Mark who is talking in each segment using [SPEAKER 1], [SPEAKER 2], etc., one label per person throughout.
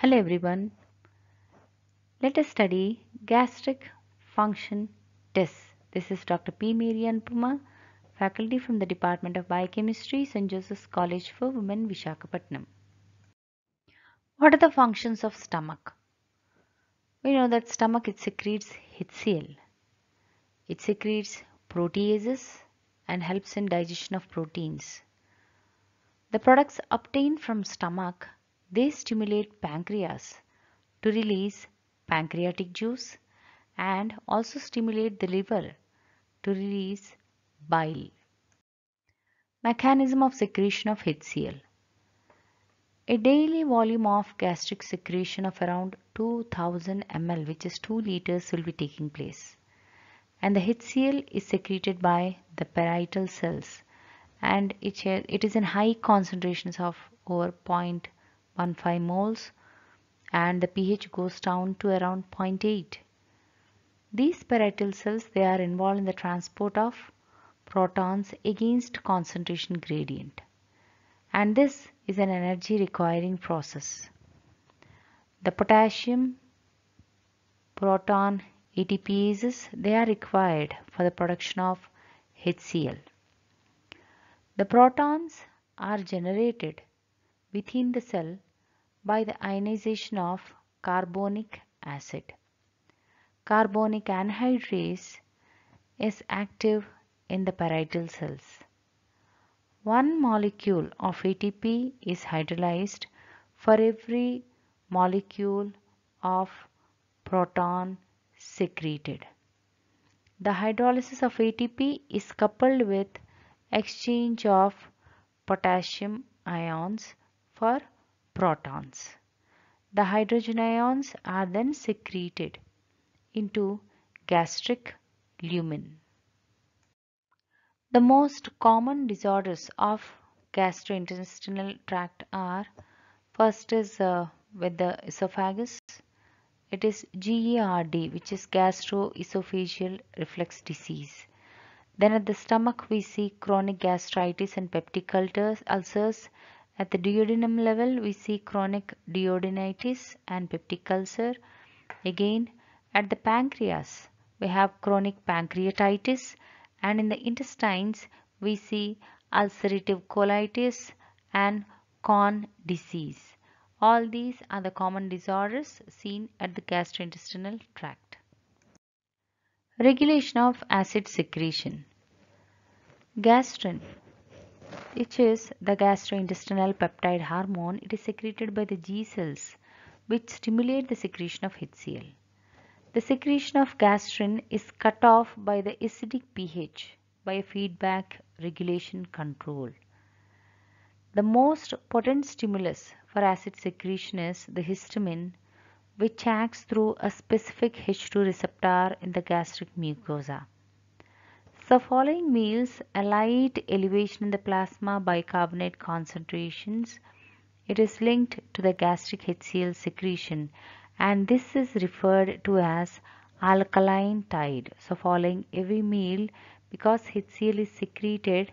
[SPEAKER 1] Hello everyone. Let us study gastric function tests. This is Dr. P. Marian Puma, faculty from the Department of Biochemistry, St. Joseph's College for Women, Vishakhapatnam. What are the functions of stomach? We know that stomach it secretes HCl. It secretes proteases and helps in digestion of proteins. The products obtained from stomach they stimulate pancreas to release pancreatic juice and also stimulate the liver to release bile. Mechanism of secretion of HCl A daily volume of gastric secretion of around 2000 ml which is 2 liters will be taking place and the HCl is secreted by the parietal cells and it is in high concentrations of over 0.5 0.15 moles and the pH goes down to around 0.8. These parietal cells they are involved in the transport of protons against concentration gradient and this is an energy requiring process. The potassium proton ATPases they are required for the production of HCl. The protons are generated within the cell by the ionization of carbonic acid. Carbonic anhydrase is active in the parietal cells. One molecule of ATP is hydrolyzed for every molecule of proton secreted. The hydrolysis of ATP is coupled with exchange of potassium ions for protons. The hydrogen ions are then secreted into gastric lumen. The most common disorders of gastrointestinal tract are first is uh, with the esophagus it is GERD which is gastroesophageal reflux disease then at the stomach we see chronic gastritis and peptic ulcers at the duodenum level, we see chronic duodenitis and peptic ulcer. Again, at the pancreas, we have chronic pancreatitis and in the intestines, we see ulcerative colitis and corn disease. All these are the common disorders seen at the gastrointestinal tract. Regulation of acid secretion. Gastrin which is the gastrointestinal peptide hormone. It is secreted by the G cells which stimulate the secretion of HCl. The secretion of gastrin is cut off by the acidic pH by a feedback regulation control. The most potent stimulus for acid secretion is the histamine which acts through a specific H2 receptor in the gastric mucosa. So following meals allied elevation in the plasma bicarbonate concentrations. It is linked to the gastric HCl secretion and this is referred to as alkaline tide. So following every meal because HCl is secreted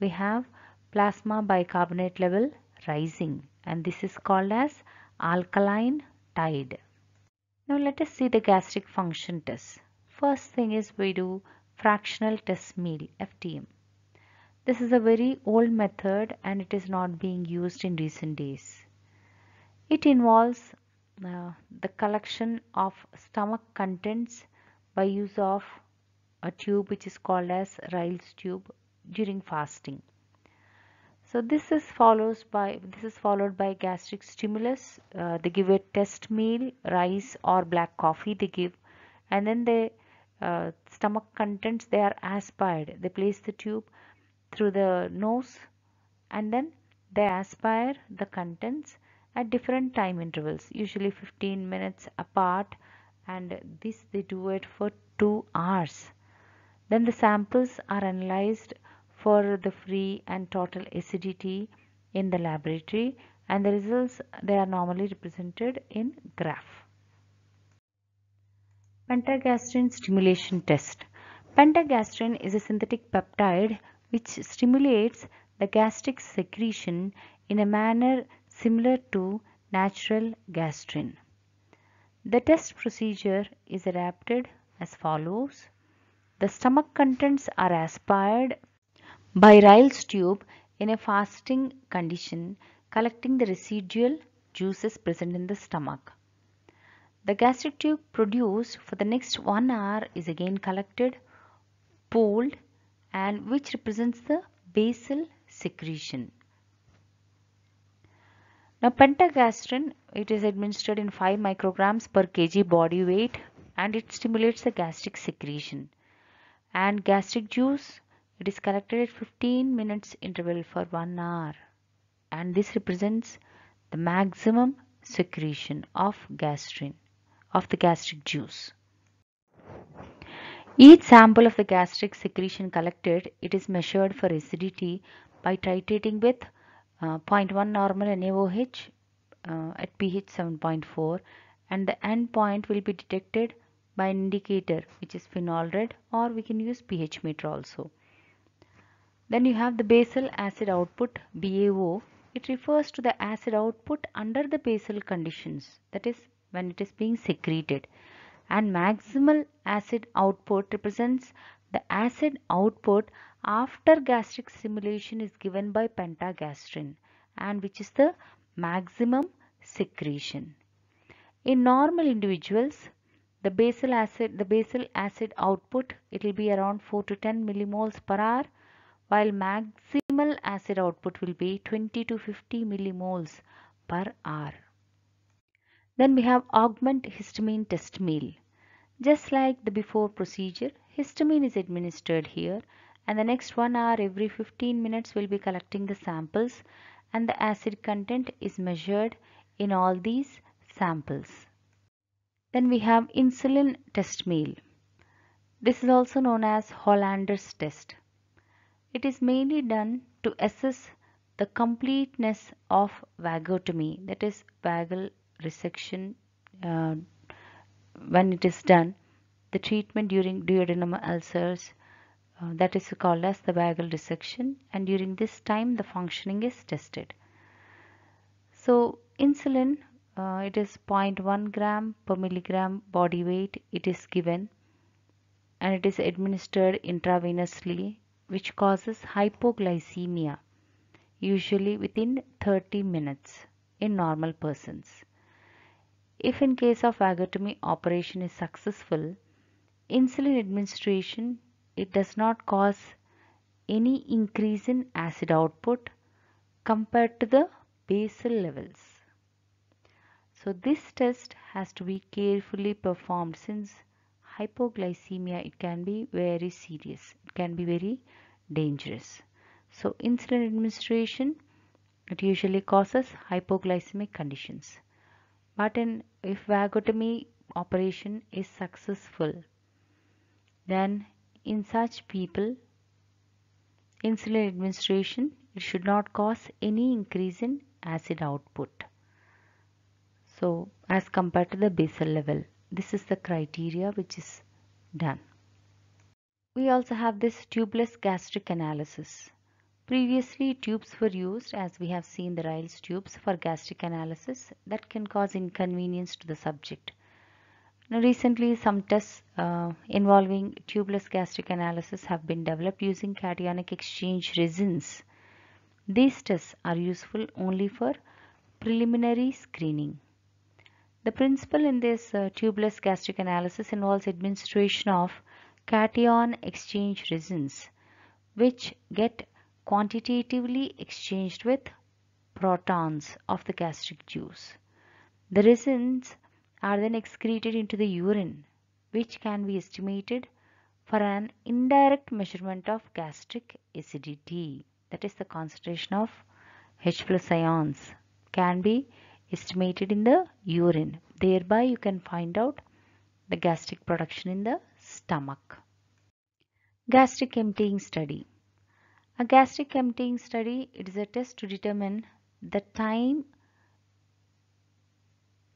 [SPEAKER 1] we have plasma bicarbonate level rising and this is called as alkaline tide. Now let us see the gastric function test. First thing is we do fractional test meal FTM. This is a very old method and it is not being used in recent days. It involves uh, the collection of stomach contents by use of a tube which is called as Ryle's tube during fasting. So this is follows by this is followed by gastric stimulus. Uh, they give a test meal, rice or black coffee they give and then they uh, stomach contents they are aspired they place the tube through the nose and then they aspire the contents at different time intervals usually 15 minutes apart and this they do it for 2 hours then the samples are analyzed for the free and total acidity in the laboratory and the results they are normally represented in graph Pentagastrin stimulation test. Pentagastrin is a synthetic peptide which stimulates the gastric secretion in a manner similar to natural gastrin. The test procedure is adapted as follows. The stomach contents are aspired by Ryle's tube in a fasting condition collecting the residual juices present in the stomach. The gastric tube produced for the next one hour is again collected, pooled and which represents the basal secretion. Now pentagastrin, it is administered in 5 micrograms per kg body weight and it stimulates the gastric secretion. And gastric juice, it is collected at 15 minutes interval for 1 hour. And this represents the maximum secretion of gastrin of the gastric juice. Each sample of the gastric secretion collected, it is measured for acidity by titrating with uh, 0.1 normal NaOH uh, at pH 7.4 and the end point will be detected by an indicator which is phenol red or we can use pH meter also. Then you have the basal acid output BAO. It refers to the acid output under the basal conditions that is when it is being secreted. And maximal acid output represents the acid output after gastric stimulation is given by pentagastrin and which is the maximum secretion. In normal individuals, the basal acid, the basal acid output, it will be around 4 to 10 millimoles per hour, while maximal acid output will be 20 to 50 millimoles per hour. Then we have augment histamine test meal. Just like the before procedure, histamine is administered here and the next one hour every 15 minutes we'll be collecting the samples and the acid content is measured in all these samples. Then we have insulin test meal. This is also known as Hollander's test. It is mainly done to assess the completeness of vagotomy that is vagal resection uh, when it is done the treatment during duodenum ulcers uh, that is called as the vagal resection and during this time the functioning is tested so insulin uh, it is 0.1 gram per milligram body weight it is given and it is administered intravenously which causes hypoglycemia usually within 30 minutes in normal persons if in case of vagotomy operation is successful, insulin administration it does not cause any increase in acid output compared to the basal levels. So this test has to be carefully performed since hypoglycemia it can be very serious it can be very dangerous so insulin administration it usually causes hypoglycemic conditions but in if vagotomy operation is successful then in such people insulin administration it should not cause any increase in acid output so as compared to the basal level this is the criteria which is done we also have this tubeless gastric analysis Previously, tubes were used as we have seen the Ryle's tubes for gastric analysis that can cause inconvenience to the subject. Now, recently, some tests uh, involving tubeless gastric analysis have been developed using cationic exchange resins. These tests are useful only for preliminary screening. The principle in this uh, tubeless gastric analysis involves administration of cation exchange resins which get quantitatively exchanged with protons of the gastric juice. The resins are then excreted into the urine which can be estimated for an indirect measurement of gastric acidity that is the concentration of H plus ions can be estimated in the urine. Thereby you can find out the gastric production in the stomach. Gastric emptying study. A gastric emptying study, it is a test to determine the time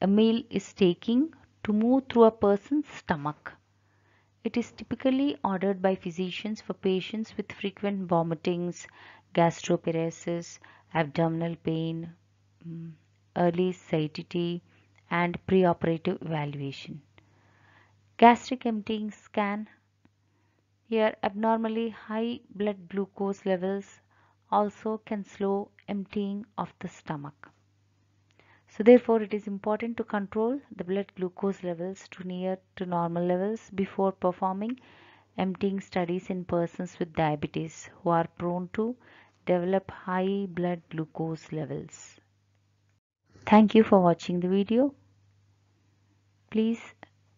[SPEAKER 1] a meal is taking to move through a person's stomach. It is typically ordered by physicians for patients with frequent vomitings, gastroparesis, abdominal pain, mm, early satiety, and preoperative evaluation. Gastric emptying scan here abnormally high blood glucose levels also can slow emptying of the stomach. So therefore it is important to control the blood glucose levels to near to normal levels before performing emptying studies in persons with diabetes who are prone to develop high blood glucose levels. Thank you for watching the video. Please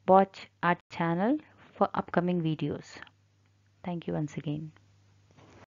[SPEAKER 1] watch our channel for upcoming videos. Thank you once again.